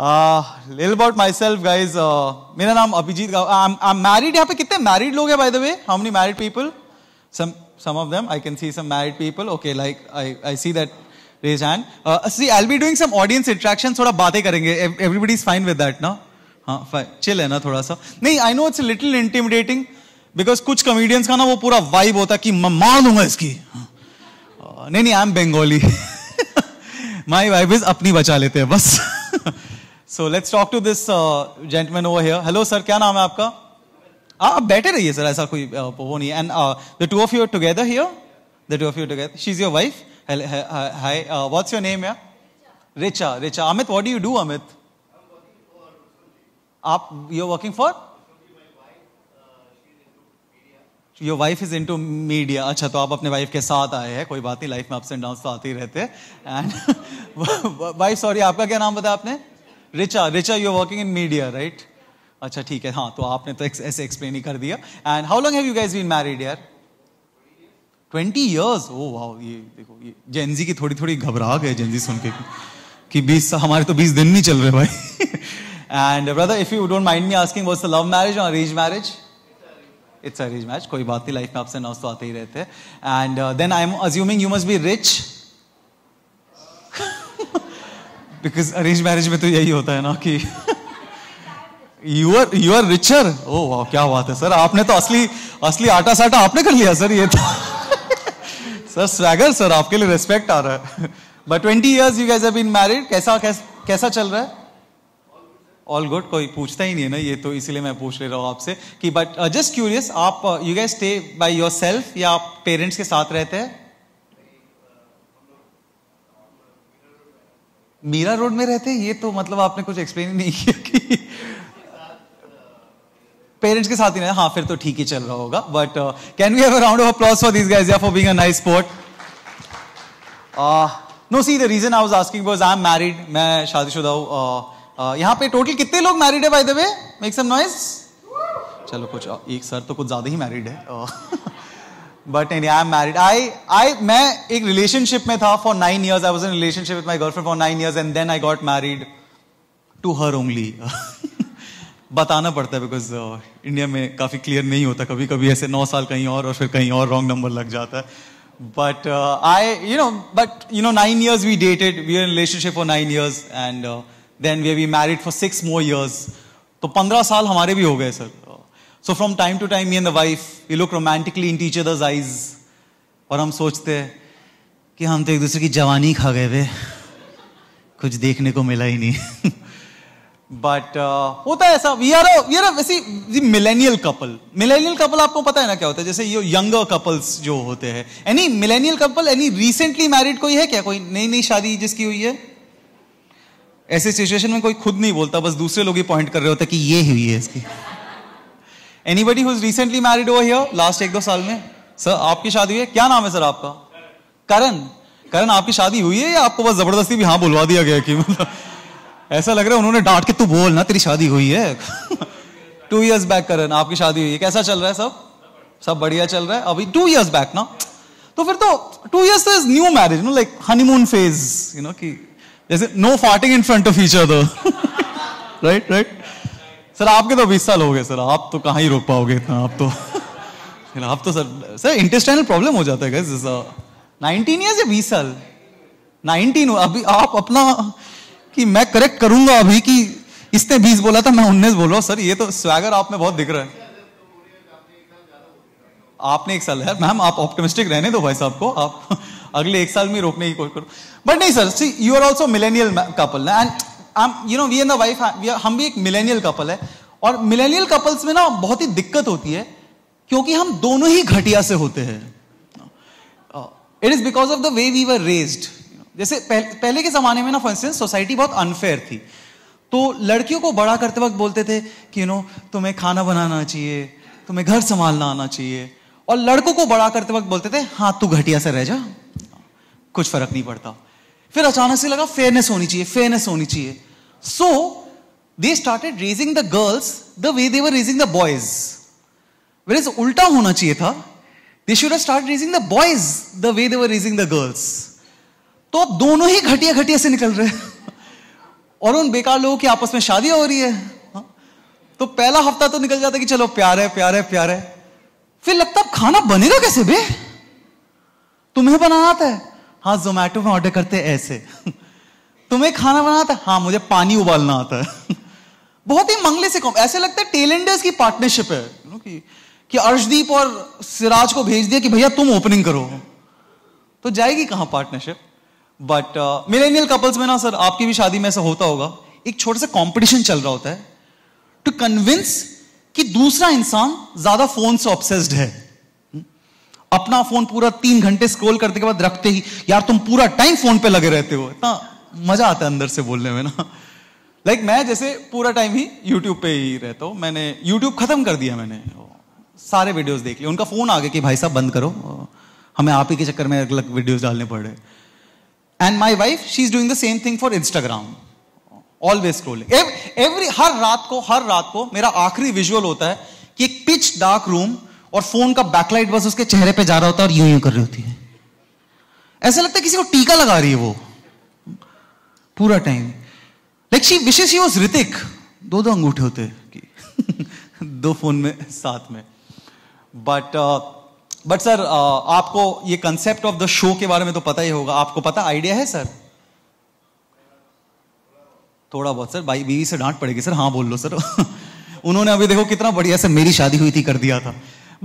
लिल about my self guys मेरा नाम अभिजीत मैरिड यहाँ पे कितने मैरिड लोग हैं by the way how many married people some some of them I can see some married people okay like I I see that raise hand see I be doing some audience interaction थोड़ा बातें करेंगे everybody is fine with that ना हाँ fine chill है ना थोड़ा सा नहीं I know it's little intimidating because कुछ कॉमेडियंस का ना वो पूरा वाइब होता है कि मैं मार दूंगा इसकी हाँ। uh, नहीं नहीं I am Bengali my wife is अपनी बचा लेते हैं बस so let's talk to this gentleman over here hello sir क्या नाम है आपका आप बैठे रहिए सर ऐसा कोई uh, वो नहीं and the two of you together here the two of you together she is your wife hi what's your name yeah Richa Richa Amit what do you do Amit आप you are working for your wife is to media अच्छा तो आप अपने wife के साथ आए हैं कोई बात नहीं लाइफ में अप्स एंड डाउन तो आते ही रहते हैं एंड वाइफ सॉरी आपका क्या नाम बताया आपने Richa Richa you are working in media right अच्छा ठीक है हाँ तो आपने तो ऐसे एक्सप्लेन ही कर दिया and how long have you guys been married यार ट्वेंटी ईयर्स ओ वाओ ये देखो ये जेंजी की थोड़ी थोड़ी घबरा गए जेंजी सुन के कि बीस हमारे तो बीस दिन नहीं चल रहे भाई and brother if you don't mind me asking was love marriage और arrange marriage it's arrange marriage कोई बात नहीं लाइफ में आपसे नौस तो आते ही रहते हैं and then I am assuming you must be rich because arrange marriage में तो यही होता है ना कि you are you are richer oh वाह क्या बात है सर आपने तो असली असली आटा साटा आपने कर लिया सर ये तो सर स्वैगर सर आपके लिए रेस्पेक्ट आ रहा है but twenty years you guys been married कैसा कैसा चल रहा है ऑल गुड कोई पूछता ही नहीं है ना ये तो इसीलिए मैं पूछ ले रहा हूँ आपसे कि बट जस्ट क्यूरियस आप you guys stay by yourself या आप पेरेंट्स के साथ रहते हैं मीरा रोड में रहते हैं ये तो मतलब आपने कुछ एक्सप्लेन नहीं किया कि पेरेंट्स के साथ ही ना हाँ फिर तो ठीक ही चल रहा होगा but can we have a round of applause for this guys या for being a nice sport no see the reason I was asking was I am married मैं शादीशुदा हूं uh, uh, यहाँ पे टोटल कितने लोग मैरिड है by the way make some noise चलो कुछ uh, एक सर तो कुछ ज्यादा ही मैरिड है uh, but and I am married I I मैं एक रिलेशनशिप में था for nine years I was in relationship with my girlfriend for nine years and then I got married to her only बताना पड़ता है because India uh, में काफ़ी clear नहीं होता कभी कभी ऐसे नौ साल कहीं और और फिर कहीं और रॉन्ग नंबर लग जाता है but I you know but you know nine years we dated we are relationship for nine years and then we are we married for six more years तो पंद्रह साल हमारे भी हो गए sir so from time to time me and the wife you look romantically in each others eyes और हम सोचते हैं कि हम तो एक दूसरे की जवानी खा गए वे कुछ देखने को मिला ही नहीं बट uh, होता है ऐसा वी आर वी आर वैसी मिलेनियल कपल मिलेनियल कपल आपको पता है ना क्या होता है जैसे ये यंगर कपल्स जो होते हैं any millennial couple any recently married कोई है क्या कोई नई नई शादी जिसकी हुई है ऐसे सिचुएशन में कोई खुद नहीं बोलता बस दूसरे लोग ही पॉइंट कर रहे होते कि ये हुई है इसकी anybody who's recently married over here last एक दो साल में सर आपकी शादी हुई है क्या नाम है सर आपका करण करण आपकी शादी हुई है या आपको बस जबरदस्ती भी हाँ बुलवा दिया गया कि मतलब ऐसा लग रहा है उन्होंने डांट के तू बोल ना तेरी शादी हुई है टू ईयर्स बैक करण आपकी शादी हुई है कैसा चल रहा है सब सब बढ़िया चल रहा है अभी टू ईयर्स बैक ना तो फिर तो टू ईयर्स तो is new marriage no like honeymoon phase you know कि जैसे no farting in front of each दो राइट राइट सर आपके तो बीस साल हो गए सर आप तो कहाँ ही रोक पाओगे इतना आप तो आप तो सर सर इंटेस्टाइनल प्रॉब्लम हो जाता है नाइनटीन ईयर्स या बीस साल नाइनटीन अभी आप अपना कि मैं करेक्ट करूंगा अभी कि इसने बीस बोला था मैं उन्नीस बोल रहा हूँ सर ये तो स्वैगर आप में बहुत दिख रहा है आपने एक साल है मैम आप ऑप्टिमिस्टिक रहने दो भाई साहब को आप अगले एक साल में रोकने की कोशिश करो बट नहीं sir see you are also millennial couple and you know we and the wife हम भी एक मिलेनियल कपल है और मिलेनियल कपल्स में ना बहुत ही दिक्कत होती है क्योंकि हम दोनों ही घटिया से होते हैं it is because of the way we were raised जैसे पह, पहले के जमाने में ना फॉर इंस्टेंस सोसाइटी बहुत अनफेयर थी तो लड़कियों को बड़ा करते वक्त बोलते थे कि यू नो तुम्हें खाना बनाना चाहिए तुम्हें घर संभालना आना चाहिए और लड़कों को बड़ा करते वक्त बोलते थे हाँ तू घटिया से रह जा कुछ फर्क नहीं पड़ता फिर अचानक से लगा फेयरनेस होनी चाहिए फेयरनेस होनी चाहिए So they started raising the girls the way they were raising the boys. Whereas ulta hona chahiye tha, they should have started raising the boys the way they were raising the girls. तो अब दोनों ही घटिया घटिया से निकल रहे हैं और उन बेकार लोगों की आपस में शादी हो रही है तो पहला हफ्ता तो निकल जाता कि चलो प्यार है प्यार है प्यार है फिर लगता अब खाना बनेगा कैसे बे तुम्हें बनाना आता है हाँ जोमैटो में ऑर्डर करते ऐसे तुम्हें खाना बनाना आता है हाँ मुझे पानी उबालना आता है बहुत ही मंगले से कम ऐसे लगता है टेलेंडर्स की पार्टनरशिप है कि, कि अर्शदीप और सिराज को भेज दिया कि भैया तुम ओपनिंग करो तो जाएगी कहाँ पार्टनरशिप बट मिलेनियल कपल्स में ना सर आपकी भी शादी में ऐसा होता होगा एक छोटा सा कॉम्पिटिशन चल रहा होता है टू कन्विंस कि दूसरा इंसान ज्यादा फोन से ऑब्सेस्ड है hmm? अपना फोन पूरा तीन घंटे स्क्रॉल करने के बाद रखते ही यार तुम पूरा टाइम फोन पे लगे रहते हो इतना मजा आता है अंदर से बोलने में ना लाइक like मैं जैसे पूरा टाइम ही यूट्यूब पे ही रहता हूँ मैंने यूट्यूब खत्म कर दिया मैंने सारे वीडियोस देख लिए उनका फोन आ गया कि भाई साहब बंद करो हमें आप ही के चक्कर में अलग अलग वीडियोज डालने पड़ रहे and my wife she is doing the same thing for Instagram always scrolling every हर रात को हर रात को मेरा आखिरी विजुअल होता है कि एक पिच डार्क रूम और फोन का बैकलाइट बस उसके चेहरे पे जा रहा होता है और यूं यूं कर रही होती है ऐसा लगता है किसी को टीका लगा रही है वो पूरा time like she wishes he was Hrithik दो दो अंगूठे होते कि दो फोन में साथ में बट बट सर आपको ये कंसेप्ट ऑफ द शो के बारे में तो पता ही होगा आपको पता आइडिया है सर थोड़ा बहुत सर भाई बीवी से डांट पड़ेगी सर हाँ बोल लो सर उन्होंने अभी देखो कितना बढ़िया से मेरी शादी हुई थी कर दिया था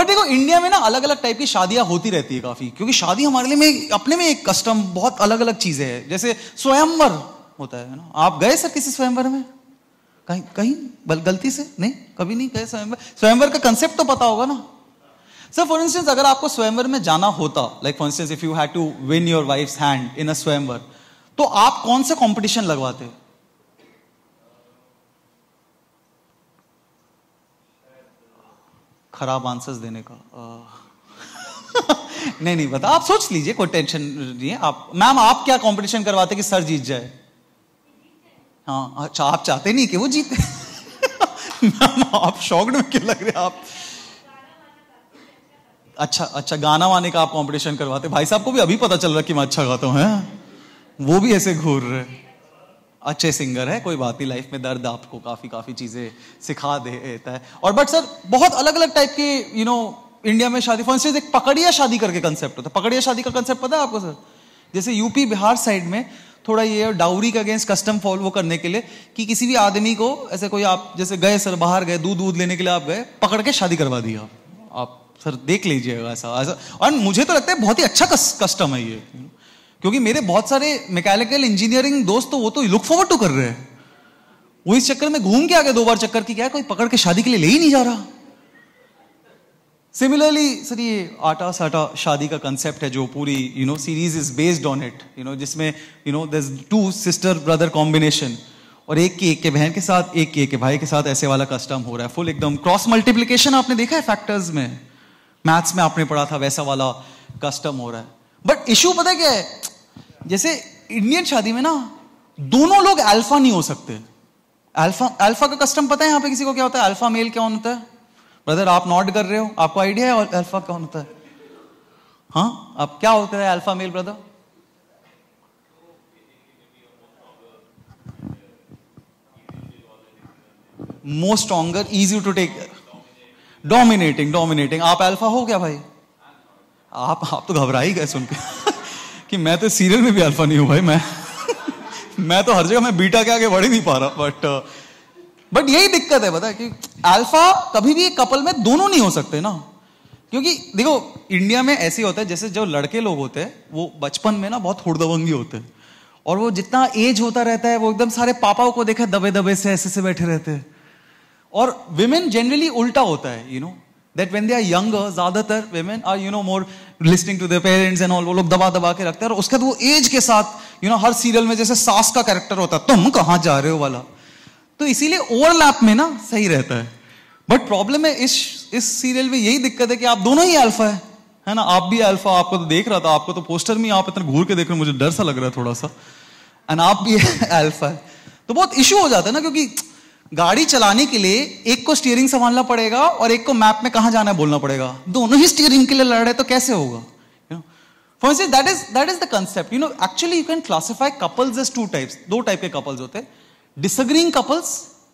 बट देखो इंडिया में ना अलग अलग टाइप की शादियां होती रहती है काफी क्योंकि शादी हमारे लिए में अपने में एक कस्टम बहुत अलग अलग चीजें है जैसे स्वयंवर होता है ना आप गए सर किसी स्वयंवर में कहीं कहीं बल गलती से नहीं कभी नहीं गए स्वयंवर स्वयंवर का कंसेप्ट तो पता होगा ना सर फॉर इंस्टेंस अगर आपको स्वयंवर में जाना होता like for instance if you have to win your wife hand in a swayamvar तो आप कौन सा कॉम्पिटिशन लगवाते खराब आंसर्स देने का नहीं नहीं बता आप सोच लीजिए कोई टेंशन नहीं है आप मैम आप क्या कंपटीशन करवाते कि सर जीत जाए हाँ अच्छा आप चाहते नहीं कि वो जीते आप शॉक्ड में क्यों लग रहे आप अच्छा अच्छा गाना वाने का आप कंपटीशन करवाते भाई साहब को भी अभी पता चल रहा कि मैं अच्छा गाता हूँ वो भी ऐसे घूर रहे अच्छे सिंगर है कोई बात नहीं लाइफ में दर्द आपको काफ़ी काफ़ी चीज़ें सिखा देता है और बट सर बहुत अलग अलग टाइप के यू नो इंडिया में शादी फॉर एक पकड़िया शादी करके कंसेप्ट होता है पकड़िया शादी का कंसेप्ट पता है आपको सर जैसे यूपी बिहार साइड में थोड़ा ये डाउरी के अगेंस्ट कस्टम फॉलो करने के लिए कि किसी भी आदमी को ऐसे कोई आप जैसे गए सर बाहर गए दूध दूध लेने के लिए आप गए पकड़ के शादी करवा दी आप सर देख लीजिएगा ऐसा ऐसा और मुझे तो लगता है बहुत ही अच्छा कस, कस्टम है ये क्योंकि मेरे बहुत सारे मैकेनिकल इंजीनियरिंग दोस्त तो वो तो लुक फॉरवर्ड टू कर रहे हैं वो इस चक्कर में घूम के आगे दो बार चक्कर की क्या कोई पकड़ के शादी के लिए ले ही नहीं जा रहा सिमिलरली सर ये आटा साटा शादी का कंसेप्ट है जो पूरी you know series is based on it you know जिसमें यू नो दू टू सिस्टर ब्रदर कॉम्बिनेशन और एक की एक के बहन के साथ एक की एक के भाई के साथ ऐसे वाला कस्टम हो रहा है फुल एकदम क्रॉस मल्टीप्लीकेशन आपने देखा है फैक्टर्स में मैथ्स में आपने पढ़ा था वैसा वाला कस्टम हो रहा है बट इशू पता क्या है जैसे इंडियन शादी में ना दोनों लोग अल्फा नहीं हो सकते अल्फा अल्फा का कस्टम पता है यहाँ पे किसी को क्या होता है अल्फा मेल क्या होता है ब्रदर आप नॉट कर रहे हो आपको आइडिया है अल्फा कौन होता है हाँ आप क्या होता है alpha male brother most stronger easy to take dominating dominating आप अल्फा हो क्या भाई आप आप तो घबरा ही गए सुन के कि मैं तो सीरियल में भी अल्फा नहीं हूं भाई मैं मैं तो हर जगह मैं बीटा के आगे बढ़ ही नहीं पा रहा बट बट यही दिक्कत है पता कि अल्फा कभी भी कपल में दोनों नहीं हो सकते ना क्योंकि देखो इंडिया में ऐसे होता है जैसे जो लड़के लोग होते हैं वो बचपन में ना बहुत हुड़दबंगी होते हैं और वो जितना एज होता रहता है वो एकदम सारे पापाओं को देखा दबे दबे से ऐसे से बैठे रहते हैं और विमेन जनरली उल्टा होता है you know that when they are young ज्यादातर women are you know more listening to their parents and all वो लोग दबा दबा के रखते हैं और उसके बाद वो एज के साथ यू you नो know, हर सीरियल में जैसे सास का कैरेक्टर होता है तुम कहाँ जा रहे हो वाला तो इसीलिए ओवरलैप में ना सही रहता है बट प्रॉब्लम है इस इस सीरियल में यही दिक्कत है कि आप दोनों ही अल्फा है है ना आप भी अल्फा आपको तो देख रहा था आपको तो पोस्टर में आप इतना घूर के देख रहे हो मुझे डर सा लग रहा है थोड़ा सा एंड आप भी अल्फा है तो बहुत इश्यू हो जाता है ना क्योंकि गाड़ी चलाने के लिए एक को स्टीयरिंग संभालना पड़ेगा और एक को मैप में कहाँ जाना है बोलना पड़ेगा दोनों ही स्टीयरिंग के लिए लड़ रहे तो कैसे होगा for that is that is the concept you know actually you can classify couples as two types दो टाइप के कपल्स होते हैं disagreeing couples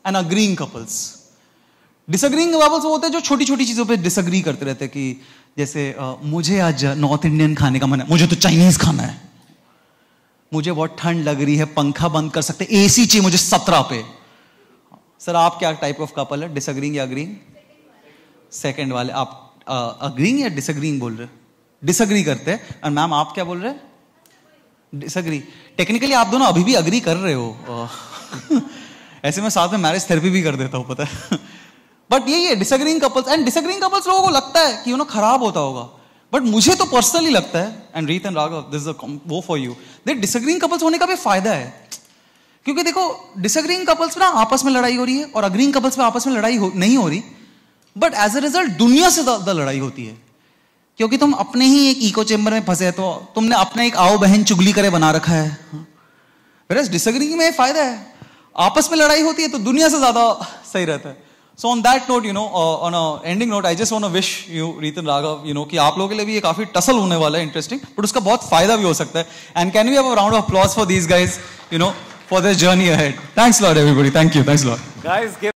and agreeing couples disagreeing couples वो होते हैं जो छोटी छोटी चीज़ों पे डिसअग्री करते रहते हैं कि जैसे आ, मुझे आज नॉर्थ इंडियन खाने का मन है मुझे तो चाइनीज खाना है मुझे बहुत ठंड लग रही है पंखा बंद कर सकते ए सी चाहिए मुझे सत्रह पे सर आप क्या टाइप ऑफ कपल है डिसअग्रींग या अग्रींग सेकेंड वाले आप अग्रींग या डिसअग्रींग बोल रहे डिसअग्री करते हैं मैम आप क्या बोल रहे हैं डिसअग्री टेक्निकली आप दोनों अभी भी अग्री कर रहे हो ऐसे में साथ में मैरिज थेरेपी भी कर देता हूँ पता है बट ये ये disagreeing couples and disagreeing couples लोगों को लगता है कि यू खराब होता होगा बट मुझे तो पर्सनली लगता है and Reet and Raghav this वो for you they disagreeing couples होने का भी फायदा है क्योंकि देखो डिसअग्रीइंग कपल्स में ना आपस में लड़ाई हो रही है और अग्रीइंग कपल्स में आपस में लड़ाई हो, नहीं हो रही बट एज अ रिजल्ट दुनिया से ज्यादा लड़ाई होती है क्योंकि तुम अपने ही एक इको चेंबर में फंसे तो तुमने अपने एक आओ बहन चुगली करे बना रखा है डिसग्रीइंग में फायदा है आपस में लड़ाई होती है तो दुनिया से ज्यादा सही रहता है so on that note you know on ending note I just want wish you Reet and Raghav you know कि आप लोगों के लिए भी ये काफी टसल होने वाला है इंटरेस्टिंग बट उसका बहुत फायदा भी हो सकता है and can we have a round of applause for these guys you know for this journey ahead thanks lot everybody thank you thanks lot guys